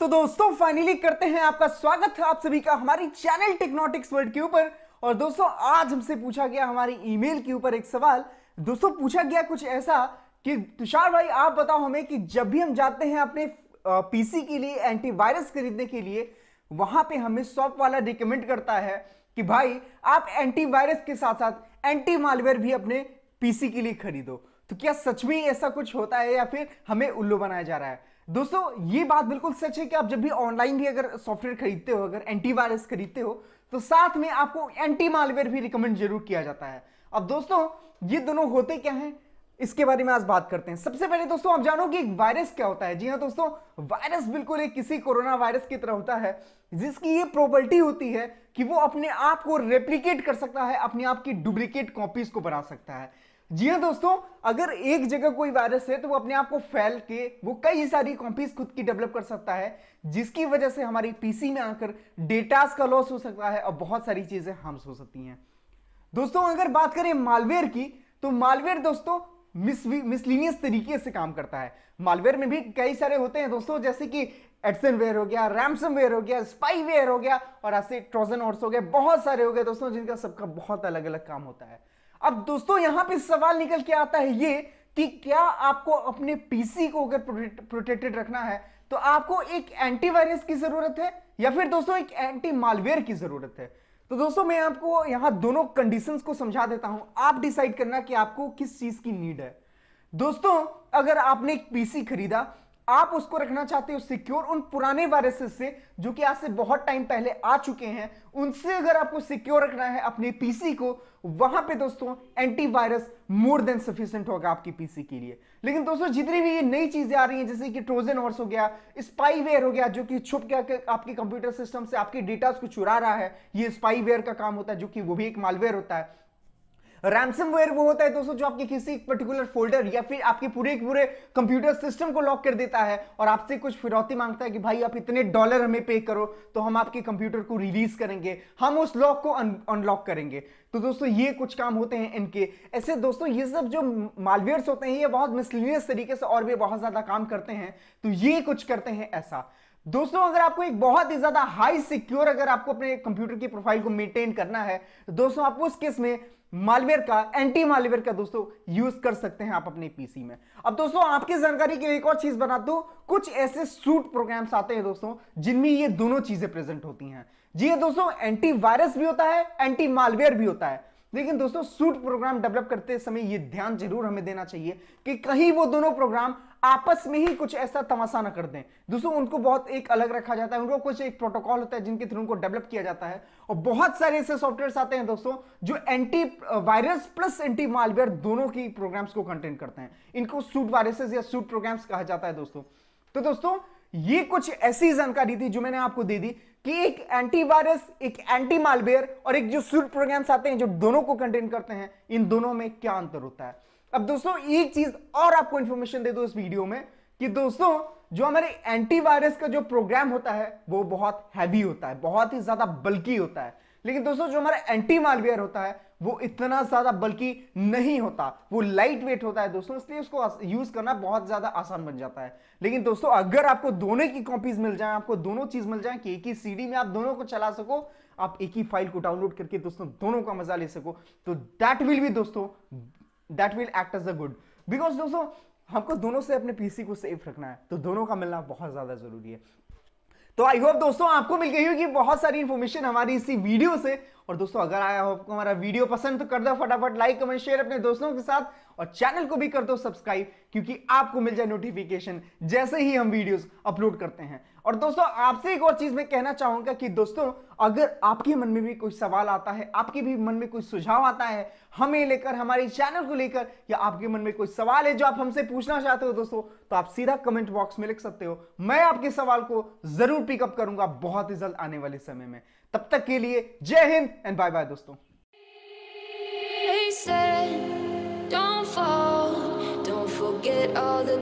तो दोस्तों फाइनली करते हैं आपका स्वागत है आप सभी का हमारी चैनल टेक्नोटिक्स वर्ल्ड के ऊपर और दोस्तों आज हमसे पूछा गया हमारी ईमेल के ऊपर एक सवाल दोस्तों पूछा गया कुछ ऐसा कि तुषार भाई आप बताओ हमें कि जब भी हम जाते हैं अपने पीसी के लिए एंटीवायरस खरीदने के लिए वहां पे हमें शॉप वाला रिकमेंड करता है कि भाई आप एंटीवायरस के साथ साथ एंटी मालवेयर भी अपने पीसी के लिए खरीदो तो क्या सच में ऐसा कुछ होता है या फिर हमें उल्लू बनाया जा रहा है दोस्तों ये बात बिल्कुल सच है कि आप जब भी ऑनलाइन भी अगर सॉफ्टवेयर खरीदते हो अगर एंटीवायरस खरीदते हो तो साथ में आपको एंटी मालवेयर भी रिकमेंड जरूर किया जाता है अब दोस्तों ये दोनों होते क्या हैं इसके बारे में आज बात करते हैं सबसे पहले दोस्तों आप जानो कि एक वायरस क्या होता है जी हाँ दोस्तों वायरस बिल्कुल एक किसी कोरोना वायरस की तरह होता है जिसकी ये प्रॉपर्टी होती है कि वो अपने आप को रेप्लीकेट कर सकता है अपने आप की डुप्लीकेट कॉपीज को बना सकता है जी हाँ दोस्तों अगर एक जगह कोई वायरस है तो वो अपने आप को फैल के वो कई सारी कॉपीज खुद की डेवलप कर सकता है जिसकी वजह से हमारी पीसी में आकर डेटास का लॉस हो सकता है और बहुत सारी चीजें हार्म्स हो सकती हैं दोस्तों अगर बात करें मालवेयर की तो मालवेयर दोस्तों मिसलिनियस तरीके से काम करता है मालवेयर में भी कई सारे होते हैं दोस्तों जैसे कि एडसन वेयर हो गया वेयर हो गया स्पाईवेयर हो गया और ऐसे ट्रोजन ऑर्स हो गए बहुत सारे हो गए दोस्तों जिनका सबका बहुत अलग अलग काम होता है अब दोस्तों यहां पे सवाल निकल के आता है ये कि क्या आपको अपने पीसी को अगर प्रोटेक्टेड रखना है तो आपको एक एंटीवायरस की जरूरत है या फिर दोस्तों एक एंटी मालवेयर की जरूरत है तो दोस्तों मैं आपको यहां दोनों कंडीशंस को समझा देता हूं आप डिसाइड करना कि आपको किस चीज की नीड है दोस्तों अगर आपने एक पीसी खरीदा आप उसको रखना चाहते हो सिक्योर उन पुराने वायरसेस से जो कि आज से बहुत टाइम पहले आ चुके हैं उनसे अगर आपको सिक्योर रखना है अपने पीसी को वहां पे दोस्तों एंटीवायरस मोर देन सफिशिएंट होगा आपकी पीसी के लिए लेकिन दोस्तों जितनी भी ये नई चीजें आ रही हैं जैसे कि ट्रोजन हॉर्स हो गया स्पाईवेयर हो गया जो कि छुप के आपके कंप्यूटर सिस्टम से आपके डेटा को चुरा रहा है ये स्पाईवेयर का काम होता है जो कि वो भी एक मालवेयर होता है रैमसमवेयर वो होता है दोस्तों जो आपके किसी पर्टिकुलर फोल्डर या फिर आपके पूरे पूरे कंप्यूटर सिस्टम को लॉक कर देता है और आपसे कुछ फिरौती मांगता है कि भाई आप इतने डॉलर हमें पे करो तो हम आपके कंप्यूटर को रिलीज करेंगे हम उस लॉक को अनलॉक करेंगे तो दोस्तों ये कुछ काम होते हैं इनके ऐसे दोस्तों ये सब जो मालवेयर्स होते हैं ये बहुत मिसलिनियस तरीके से और भी बहुत ज्यादा काम करते हैं तो ये कुछ करते हैं ऐसा दोस्तों अगर आपको एक बहुत ही ज्यादा हाई सिक्योर अगर आपको अपने कंप्यूटर की प्रोफाइल को मेंटेन करना है तो दोस्तों आप उस केस में मालवेयर का एंटी मालवेयर का दोस्तों यूज कर सकते हैं आप अपने पीसी में अब दोस्तों आपकी जानकारी के लिए एक और चीज बना दो कुछ ऐसे सूट प्रोग्राम्स आते हैं दोस्तों जिनमें ये दोनों चीजें प्रेजेंट होती हैं जी हाँ दोस्तों एंटी वायरस भी होता है एंटी मालवेयर भी होता है लेकिन दोस्तों सूट प्रोग्राम डेवलप करते समय यह ध्यान जरूर हमें देना चाहिए कि कहीं वो दोनों प्रोग्राम आपस में ही कुछ ऐसा तमाशा ना कर दें दोस्तों उनको बहुत एक अलग रखा जाता है उनको कुछ एक प्रोटोकॉल होता है जिनके थ्रू उनको डेवलप किया जाता है और बहुत सारे ऐसे सॉफ्टवेयर आते हैं दोस्तों जो anti virus plus anti malware दोनों की प्रोग्राम्स को कंटेन करते हैं इनको सूट वायरसेस या सूट प्रोग्राम्स कहा जाता है दोस्तों तो दोस्तों ये कुछ ऐसी जानकारी थी जो मैंने आपको दे दी कि एक एंटीवायरस एक एंटी मालवेयर और एक जो सूट प्रोग्राम्स आते हैं जो दोनों को कंटेन करते हैं इन दोनों में क्या अंतर होता है अब दोस्तों एक चीज और आपको इन्फॉर्मेशन दे दो इस वीडियो में कि दोस्तों जो हमारे एंटीवायरस का जो प्रोग्राम होता है वो बहुत हैवी होता है बहुत ही ज्यादा बल्कि होता है लेकिन दोस्तों जो हमारा एंटी मालवेयर होता है वो इतना ज्यादा बल्कि नहीं होता वो लाइट वेट होता है दोस्तों इसलिए उसको यूज करना बहुत ज्यादा आसान बन जाता है लेकिन दोस्तों अगर आपको दोनों की कॉपीज मिल जाए आपको दोनों चीज मिल जाए कि एक ही सीडी में आप दोनों को चला सको आप एक ही फाइल को डाउनलोड करके दोस्तों दोनों का मजा ले सको तो दैट विल भी दोस्तों that will act as a good because दोस्तों हमको दोनों से अपने पीसी को सेफ रखना है तो दोनों का मिलना बहुत ज्यादा जरूरी है तो आई होप दोस्तों आपको मिल गई होगी बहुत सारी इंफॉर्मेशन हमारी इसी वीडियो से और दोस्तों अगर आया हो आपको हमारा वीडियो पसंद तो कर दो फटाफट लाइक कमेंट शेयर अपने दोस्तों के साथ और चैनल को भी कर दो सब्सक्राइब क्योंकि आपको मिल जाए नोटिफिकेशन जैसे ही हम वीडियोस अपलोड करते हैं और दोस्तों आपसे एक और चीज मैं कहना चाहूंगा कि दोस्तों अगर आपके मन में भी कोई सवाल आता है आपके भी मन में कोई सुझाव आता है हमें लेकर हमारे चैनल को लेकर या आपके मन में कोई सवाल है जो आप हमसे पूछना चाहते हो दोस्तों तो आप सीधा कमेंट बॉक्स में लिख सकते हो मैं आपके सवाल को जरूर पिकअप करूंगा बहुत ही जल्द आने वाले समय में तब तक के लिए जय हिंद एंड बाय बाय दोस्तों